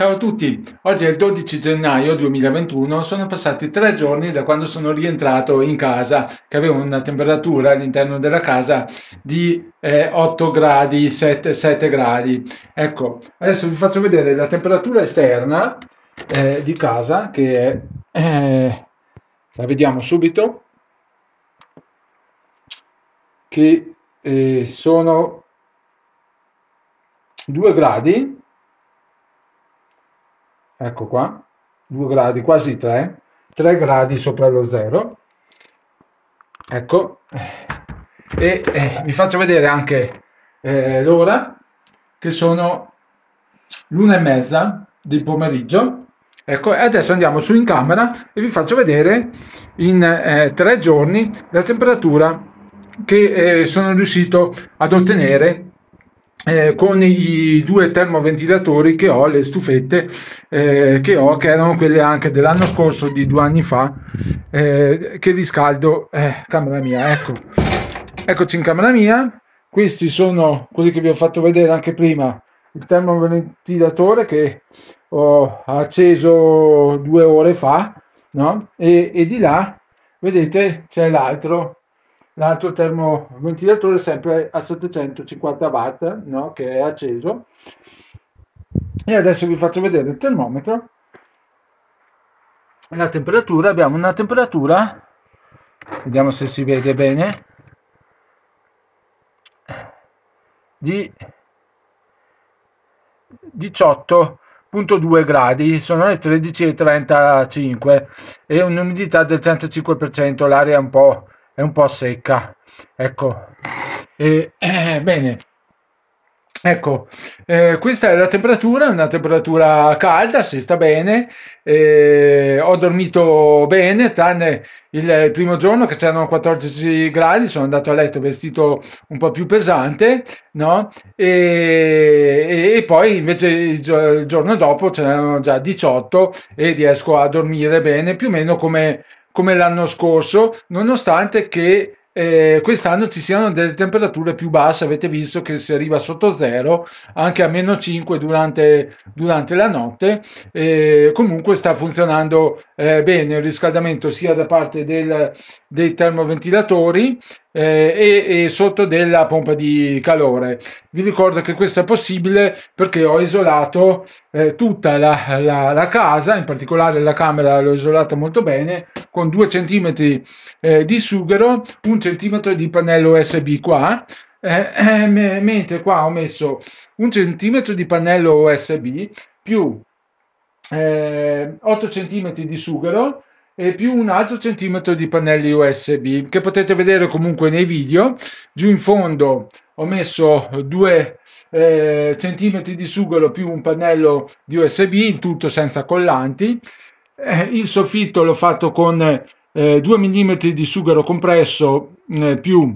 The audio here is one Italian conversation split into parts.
Ciao a tutti, oggi è il 12 gennaio 2021, sono passati tre giorni da quando sono rientrato in casa che avevo una temperatura all'interno della casa di eh, 8 gradi, 7, 7, gradi. Ecco, adesso vi faccio vedere la temperatura esterna eh, di casa che è, eh, la vediamo subito, che eh, sono 2 gradi ecco qua, 2 gradi, quasi 3, 3 gradi sopra lo zero, ecco, e eh, vi faccio vedere anche eh, l'ora, che sono l'una e mezza di pomeriggio, ecco, e adesso andiamo su in camera e vi faccio vedere in eh, tre giorni la temperatura che eh, sono riuscito ad ottenere eh, con i due termoventilatori che ho, le stufette eh, che ho, che erano quelle anche dell'anno scorso, di due anni fa, eh, che riscaldo eh, camera mia. Ecco, eccoci in camera mia. Questi sono quelli che vi ho fatto vedere anche prima. Il termoventilatore che ho acceso due ore fa, no? e, e di là, vedete, c'è l'altro l'altro termoventilatore sempre a 750 watt no? che è acceso e adesso vi faccio vedere il termometro la temperatura abbiamo una temperatura vediamo se si vede bene di 18.2 gradi sono le 13.35 e un'umidità del 35% l'aria è un po' è un po' secca. Ecco, e, eh, bene. Ecco, eh, questa è la temperatura, è una temperatura calda, si sta bene, eh, ho dormito bene, tranne il, primo giorno che c'erano 14 gradi, sono andato a letto vestito un po' più pesante, no? E, e, e poi invece il, il giorno dopo c'erano già 18 e riesco a dormire bene, più o meno come come l'anno scorso, nonostante che eh, quest'anno ci siano delle temperature più basse, avete visto che si arriva sotto zero, anche a meno 5 durante, durante la notte, eh, comunque sta funzionando eh, bene il riscaldamento sia da parte del, dei termoventilatori eh, e, e, sotto della pompa di calore. Vi ricordo che questo è possibile perché ho isolato eh, tutta la, la, la, casa, in particolare la camera l'ho isolata molto bene, con 2 cm eh, di sughero, 1 cm di pannello USB qua, eh, mentre qua ho messo 1 cm di pannello USB più 8 eh, cm di sughero e più un altro centimetro di pannelli USB che potete vedere comunque nei video. Giù in fondo ho messo due eh, centimetri di sughero più un pannello di USB, in tutto senza collanti. Eh, il soffitto l'ho fatto con eh, 2 mm di sughero compresso più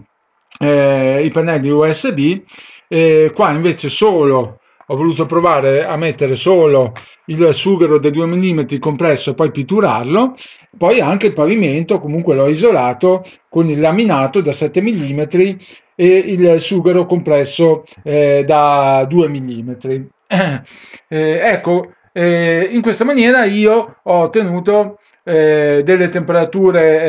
eh, i pannelli USB. Eh, qua invece solo ho voluto provare a mettere solo il sughero da 2 mm compresso e poi pitturarlo, poi anche il pavimento comunque l'ho isolato con il laminato da 7 mm e il sughero compresso eh, da 2 mm. Eh, ecco, eh, in questa maniera io ho ottenuto eh, delle temperature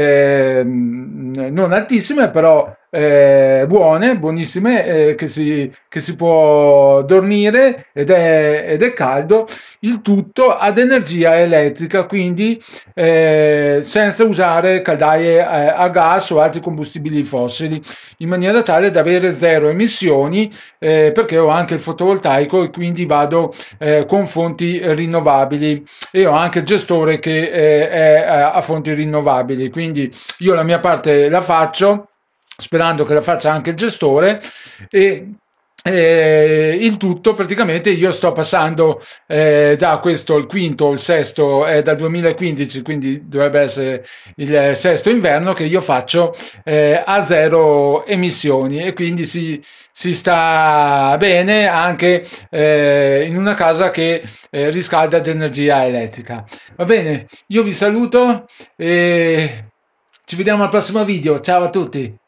eh, non altissime, però eh, buone, buonissime, eh, che, si, che, si, può dormire ed è, ed è, caldo, il tutto ad energia elettrica, quindi eh, senza usare caldaie eh, a gas o altri combustibili fossili, in maniera tale da avere zero emissioni, eh, perché ho anche il fotovoltaico e quindi vado eh, con fonti rinnovabili e ho anche il gestore che è a fonti rinnovabili, quindi io la mia parte la faccio sperando che la faccia anche il gestore e eh, il tutto praticamente io sto passando eh, già questo il quinto il sesto è dal 2015 quindi dovrebbe essere il sesto inverno che io faccio eh, a zero emissioni e quindi si, si sta bene anche eh, in una casa che eh, riscalda di energia elettrica va bene io vi saluto e ci vediamo al prossimo video ciao a tutti